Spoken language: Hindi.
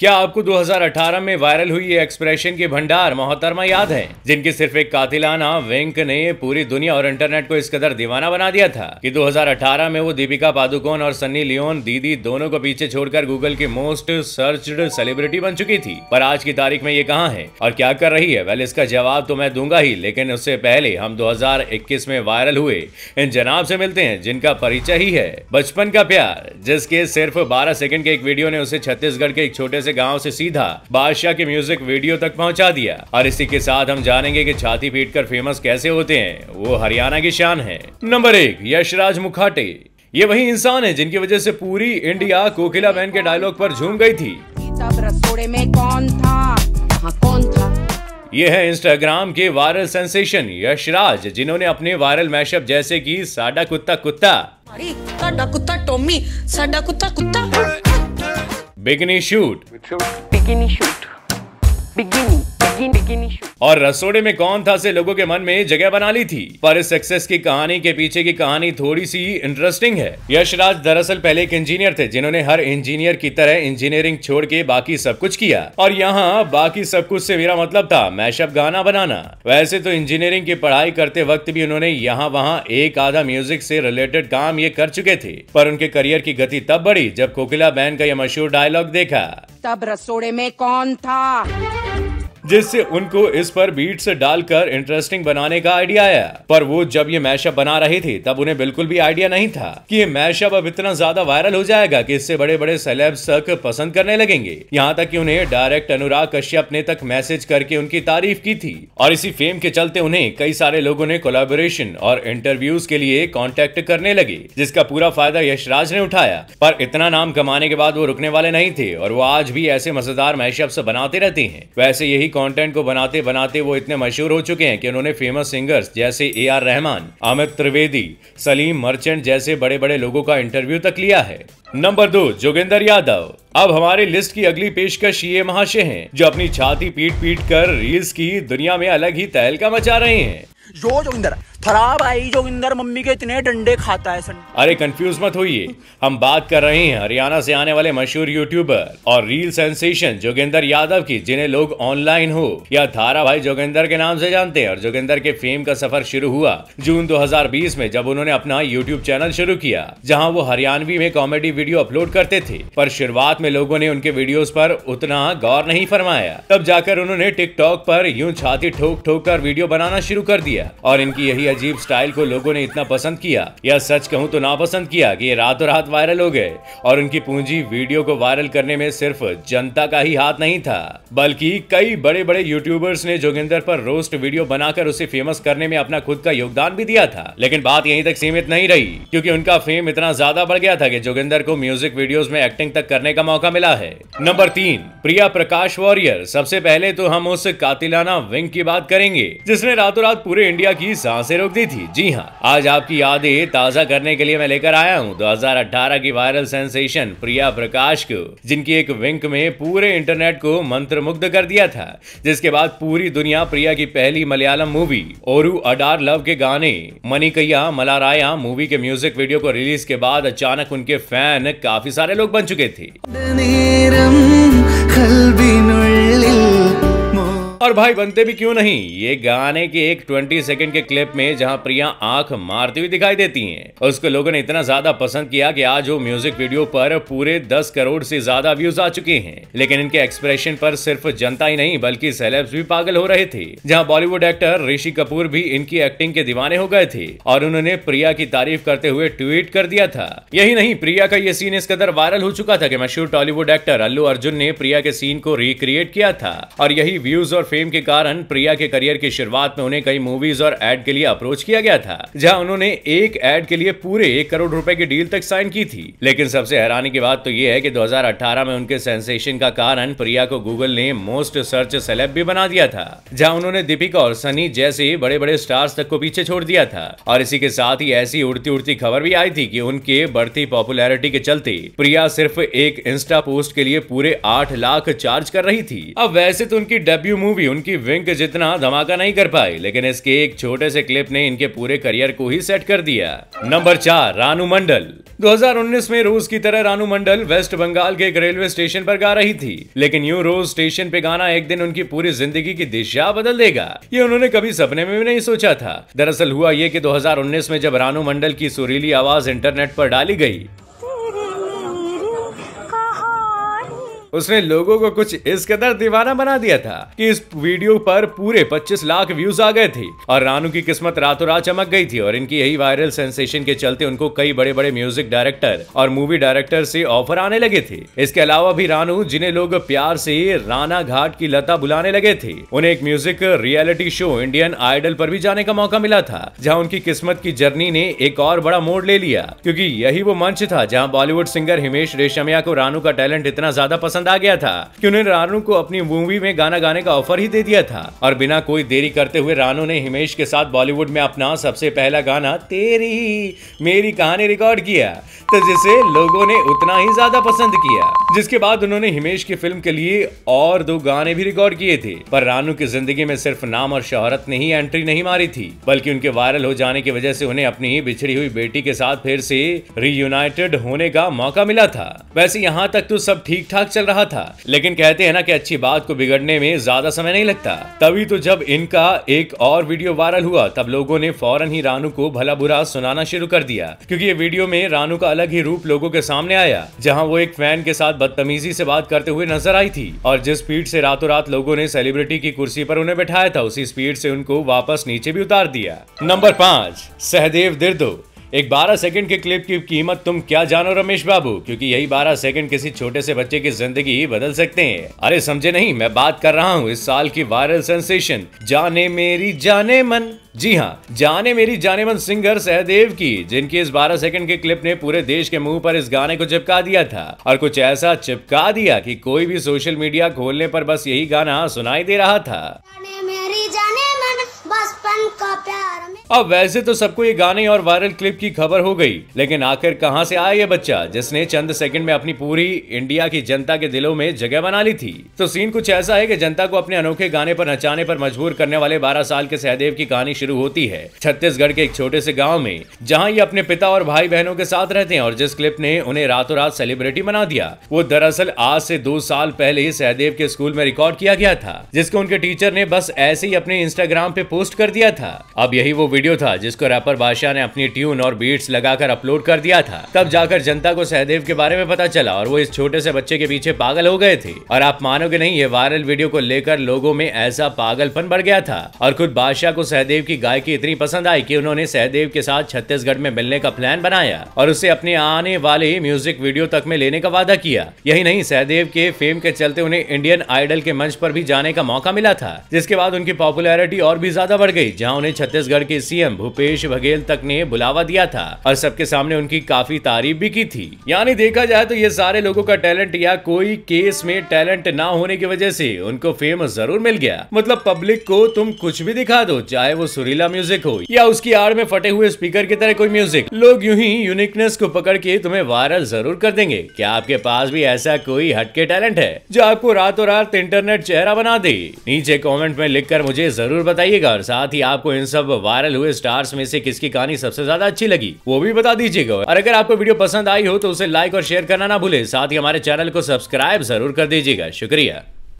क्या आपको 2018 में वायरल हुई ये एक्सप्रेशन के भंडार मोहतरमा याद है जिनके सिर्फ एक कातिलाना विंक ने पूरी दुनिया और इंटरनेट को इस कदर दीवाना बना दिया था कि 2018 में वो दीपिका पादुकोण और सन्नी लियोन दीदी दोनों को पीछे छोड़कर गूगल की मोस्ट सर्च्ड सेलिब्रिटी बन चुकी थी पर आज की तारीख में ये कहाँ है और क्या कर रही है वेल इसका जवाब तो मैं दूंगा ही लेकिन उससे पहले हम दो में वायरल हुए इन जनाब ऐसी मिलते हैं जिनका परिचय ही है बचपन का प्यार जिसके सिर्फ बारह सेकंड के एक वीडियो ने उसे छत्तीसगढ़ के एक छोटे से गांव से सीधा बादशाह के म्यूजिक वीडियो तक पहुंचा दिया और इसी के साथ हम जानेंगे कि छाती पीट कर फेमस कैसे होते हैं वो हरियाणा की शान है नंबर एक यशराज मुखाटे ये वही इंसान है जिनकी वजह से पूरी इंडिया कोकिला बहन के डायलॉग पर झूम गई थी में कौन था कौन था ये है इंस्टाग्राम के वायरल सेंसेशन यशराज जिन्होंने अपने वायरल मैशअप जैसे कि साडा कुत्ता कुत्ता कुत्ता टोमी साडा कुत्ता कुत्ता Bikini shoot. Bikini shoot. Bikini. और रसोड़े में कौन था से लोगों के मन में जगह बना ली थी पर इस सक्सेस की कहानी के पीछे की कहानी थोड़ी सी इंटरेस्टिंग है यशराज दरअसल पहले एक इंजीनियर थे जिन्होंने हर इंजीनियर की तरह इंजीनियरिंग छोड़ के बाकी सब कुछ किया और यहाँ बाकी सब कुछ से मेरा मतलब था मैशअप गाना बनाना वैसे तो इंजीनियरिंग की पढ़ाई करते वक्त भी उन्होंने यहाँ वहाँ एक आधा म्यूजिक से रिलेटेड काम ये कर चुके थे पर उनके करियर की गति तब बढ़ी जब कोकिला बैन का यह मशहूर डायलॉग देखा तब रसोड़े में कौन था जिससे उनको इस पर बीट्स डालकर इंटरेस्टिंग बनाने का आइडिया आया पर वो जब ये मैशअप बना रही थी तब उन्हें बिल्कुल भी आइडिया नहीं था कि ये मैशअप अब इतना ज्यादा वायरल हो जाएगा कि इससे बड़े बड़े सेलेब्स तक पसंद करने लगेंगे यहाँ तक कि उन्हें डायरेक्ट अनुराग कश्यप ने तक मैसेज करके उनकी तारीफ की थी और इसी फेम के चलते उन्हें कई सारे लोगों ने कोलाबोरेशन और इंटरव्यूज के लिए कॉन्टेक्ट करने लगे जिसका पूरा फायदा यशराज ने उठाया पर इतना नाम कमाने के बाद वो रुकने वाले नहीं थे और वो आज भी ऐसे मजेदार मैशअप बनाते रहते हैं वैसे यही कंटेंट को बनाते बनाते वो इतने मशहूर हो चुके हैं कि उन्होंने फेमस सिंगर्स जैसे ए आर रहमान अमित त्रिवेदी सलीम मर्चेंट जैसे बड़े बड़े लोगों का इंटरव्यू तक लिया है नंबर दो जोगिंदर यादव अब हमारे लिस्ट की अगली पेशकश ये महाशय हैं जो अपनी छाती पीट पीट कर रील्स की दुनिया में अलग ही तहलका मचा रहे हैं जो जोगिंदर खराब आई जोगिंदर मम्मी के इतने डंडे खाता है सन अरे कंफ्यूज मत होइए हम बात कर रहे हैं हरियाणा से आने वाले मशहूर यूट्यूबर और रील सेंसेशन जोगिंदर यादव की जिन्हें लोग ऑनलाइन हो या धारा भाई जोगिंदर के नाम से जानते हैं और जोगिंदर के फेम का सफर शुरू हुआ जून 2020 में जब उन्होंने अपना यूट्यूब चैनल शुरू किया जहाँ वो हरियाणवी में कॉमेडी वीडियो अपलोड करते थे पर शुरुआत में लोगों ने उनके वीडियो आरोप उतना गौर नहीं फरमाया तब जाकर उन्होंने टिकटॉक आरोप यूँ छाती ठोक ठोक कर वीडियो बनाना शुरू कर दिया और इनकी यही अजीब स्टाइल को लोगों ने इतना पसंद किया या सच कहूं तो नापसंद किया कि ये रातों रात वायरल हो गए और उनकी पूंजी वीडियो को वायरल करने में सिर्फ जनता का ही हाथ नहीं था बल्कि कई बड़े बड़े यूट्यूबर्स ने जोगिंदर पर रोस्ट वीडियो बनाकर उसे फेमस करने में अपना खुद का योगदान भी दिया था लेकिन बात यहीं तक सीमित नहीं रही क्योंकि उनका फेम इतना ज्यादा बढ़ गया था कि जोगिंदर को म्यूजिक वीडियोस में एक्टिंग तक करने का मौका मिला है नंबर तीन प्रिया प्रकाश वॉरियर सबसे पहले तो हम उस कातिलाना विंग की बात करेंगे जिसने रातों रात पूरे इंडिया की सांसें रोक दी थी जी हाँ आज आपकी यादें ताजा करने के लिए मैं लेकर आया हूँ 2018 की वायरल सेंसेशन प्रिया प्रकाश को जिनकी एक विंक में पूरे इंटरनेट को मंत्र मुग्ध कर दिया था जिसके बाद पूरी दुनिया प्रिया की पहली मलयालम मूवी ओरू अडार लव के गाने मनिकैया मलाराया मूवी के म्यूजिक वीडियो को रिलीज के बाद अचानक उनके फैन काफी सारे लोग बन चुके थे और भाई बनते भी क्यों नहीं ये गाने के एक 20 सेकंड के क्लिप में जहां प्रिया आंख मारती हुई दिखाई देती हैं उसको लोगों ने इतना ज्यादा पसंद किया कि आज वो म्यूजिक वीडियो पर पूरे 10 करोड़ से ज्यादा व्यूज आ चुके हैं लेकिन इनके एक्सप्रेशन पर सिर्फ जनता ही नहीं बल्कि सेलेब्स भी पागल हो रहे थे जहाँ बॉलीवुड एक्टर ऋषि कपूर भी इनकी एक्टिंग के दीवाने हो गए थे और उन्होंने प्रिया की तारीफ करते हुए ट्वीट कर दिया था यही नहीं प्रिया का ये सीन इस कदर वायरल हो चुका था की मशहूर टॉलीवुड एक्टर अल्लू अर्जुन ने प्रिया के सीन को रिक्रिएट किया था और यही व्यूज और फेम के कारण प्रिया के करियर की शुरुआत में उन्हें कई मूवीज और एड के लिए अप्रोच किया गया था जहां उन्होंने एक एड के लिए पूरे एक करोड़ रुपए की डील तक साइन की थी लेकिन सबसे हैरानी की बात तो ये है कि 2018 में उनके सेंसेशन का कारण प्रिया को गूगल ने मोस्ट सर्च सेलेब भी बना दिया था जहाँ उन्होंने दीपिका और सनी जैसे बड़े बड़े स्टार्स तक को पीछे छोड़ दिया था और इसी के साथ ही ऐसी उड़ती उड़ती खबर भी आई थी की उनके बढ़ती पॉपुलैरिटी के चलते प्रिया सिर्फ एक इंस्टा पोस्ट के लिए पूरे आठ लाख चार्ज कर रही थी अब वैसे तो उनकी डेब्यू मूवी मूवी उनकी विंक जितना धमाका नहीं कर पाई लेकिन इसके एक छोटे से क्लिप ने इनके पूरे करियर को ही सेट कर दिया नंबर चार रानू मंडल 2019 में रोज की तरह रानू मंडल वेस्ट बंगाल के एक रेलवे स्टेशन पर गा रही थी लेकिन यूं रोज स्टेशन पे गाना एक दिन उनकी पूरी जिंदगी की दिशा बदल देगा ये उन्होंने कभी सपने में भी नहीं सोचा था दरअसल हुआ ये कि 2019 में जब रानू मंडल की सुरीली आवाज इंटरनेट पर डाली गई उसने लोगों को कुछ इस कदर दीवाना बना दिया था कि इस वीडियो पर पूरे 25 लाख व्यूज आ गए थे और रानू की किस्मत रातों रात चमक गई थी और इनकी यही वायरल सेंसेशन के चलते उनको कई बड़े बड़े म्यूजिक डायरेक्टर और मूवी डायरेक्टर से ऑफर आने लगे थे इसके अलावा भी रानू जिन्हें लोग प्यार से राना घाट की लता बुलाने लगे थे उन्हें एक music reality show Indian Idol पर भी जाने का मौका मिला था जहाँ उनकी किस्मत की जर्नी ने एक और बड़ा मोड़ ले लिया क्यूँकी यही वो मंच था जहाँ बॉलीवुड सिंगर हिमेश रेशमिया को रानू का टैलेंट इतना ज्यादा पसंद पसंद आ गया था कि उन्हें रानू को अपनी मूवी में गाना गाने का ऑफर ही दे दिया था और बिना कोई देरी करते हुए रानू ने हिमेश के साथ बॉलीवुड में अपना सबसे पहला गाना तेरी मेरी कहानी रिकॉर्ड किया तो जिसे लोगों ने उतना ही ज्यादा पसंद किया जिसके बाद उन्होंने हिमेश की फिल्म के लिए और दो गाने भी रिकॉर्ड किए थे पर रानू की जिंदगी में सिर्फ नाम और शोहरत ने ही एंट्री नहीं मारी थी बल्कि उनके वायरल हो जाने की वजह से उन्हें अपनी ही बिछड़ी हुई बेटी के साथ फिर से रियूनाइटेड होने का मौका मिला था वैसे यहाँ तक तो सब ठीक ठाक चल रहा था लेकिन कहते हैं ना कि अच्छी बात को बिगड़ने में ज्यादा समय नहीं लगता तभी तो जब इनका एक और वीडियो वायरल हुआ तब लोगों ने फौरन ही रानू को भला बुरा सुनाना शुरू कर दिया क्योंकि ये वीडियो में रानू का अलग ही रूप लोगों के सामने आया जहाँ वो एक फैन के साथ बदतमीजी से बात करते हुए नजर आई थी और जिस स्पीड से रातों रात लोगों ने सेलिब्रिटी की कुर्सी पर उन्हें बैठाया था उसी स्पीड से उनको वापस नीचे भी उतार दिया नंबर पाँच सहदेव दिर्दो एक 12 सेकंड के क्लिप की कीमत तुम क्या जानो रमेश बाबू क्योंकि यही 12 सेकंड किसी छोटे से बच्चे की जिंदगी बदल सकते हैं अरे समझे नहीं मैं बात कर रहा हूँ इस साल की वायरल सेंसेशन जाने मेरी जाने मन जी हाँ जाने मेरी जाने मन सिंगर सहदेव की जिनकी इस 12 सेकंड के क्लिप ने पूरे देश के मुंह पर इस गाने को चिपका दिया था और कुछ ऐसा चिपका दिया की कोई भी सोशल मीडिया खोलने आरोप बस यही गाना सुनाई दे रहा था जाने मेरी जाने मन बस अब वैसे तो सबको ये गाने और वायरल क्लिप की खबर हो गई लेकिन आखिर कहां से आया ये बच्चा जिसने चंद सेकंड में अपनी पूरी इंडिया की जनता के दिलों में जगह बना ली थी तो सीन कुछ ऐसा है कि जनता को अपने अनोखे गाने पर नचाने पर मजबूर करने वाले 12 साल के सहदेव की कहानी शुरू होती है छत्तीसगढ़ के एक छोटे से गाँव में जहाँ ये अपने पिता और भाई बहनों के साथ रहते हैं और जिस क्लिप ने उन्हें रातों रात सेलिब्रिटी बना दिया वो दरअसल आज से दो साल पहले ही सहदेव के स्कूल में रिकॉर्ड किया गया था जिसको उनके टीचर ने बस ऐसे ही अपने इंस्टाग्राम पे पोस्ट कर दिया किया था अब यही वो वीडियो था जिसको रैपर बादशाह ने अपनी ट्यून और बीट्स लगाकर अपलोड कर दिया था तब जाकर जनता को सहदेव के बारे में पता चला और वो इस छोटे से बच्चे के पीछे पागल हो गए थे और आप मानोगे नहीं ये वायरल वीडियो को लेकर लोगों में ऐसा पागलपन बढ़ गया था और खुद बादशाह को सहदेव की गायकी इतनी पसंद आई की उन्होंने सहदेव के साथ छत्तीसगढ़ में मिलने का प्लान बनाया और उसे अपने आने वाले म्यूजिक वीडियो तक में लेने का वादा किया यही नहीं सहदेव के फेम के चलते उन्हें इंडियन आइडल के मंच पर भी जाने का मौका मिला था जिसके बाद उनकी पॉपुलैरिटी और भी ज्यादा बढ़ गई जहां उन्हें छत्तीसगढ़ के सीएम भूपेश बघेल तक ने बुलावा दिया था और सबके सामने उनकी काफी तारीफ भी की थी यानी देखा जाए तो ये सारे लोगों का टैलेंट या कोई केस में टैलेंट ना होने की वजह से उनको फेम जरूर मिल गया मतलब पब्लिक को तुम कुछ भी दिखा दो चाहे वो सुरीला म्यूजिक हो या उसकी आड़ में फटे हुए स्पीकर की तरह कोई म्यूजिक लोग यूं ही यूनिकनेस को पकड़ के तुम्हें वायरल जरूर कर देंगे क्या आपके पास भी ऐसा कोई हटके टैलेंट है जो आपको रातों रात इंटरनेट चेहरा बना दे नीचे कॉमेंट में लिख कर मुझे जरूर बताइएगा और साथ ही कि आपको इन सब वायरल हुए स्टार्स में से किसकी कहानी सबसे ज्यादा अच्छी लगी वो भी बता दीजिएगा और अगर आपको वीडियो पसंद आई हो तो उसे लाइक और शेयर करना ना भूले साथ ही हमारे चैनल को सब्सक्राइब जरूर कर दीजिएगा शुक्रिया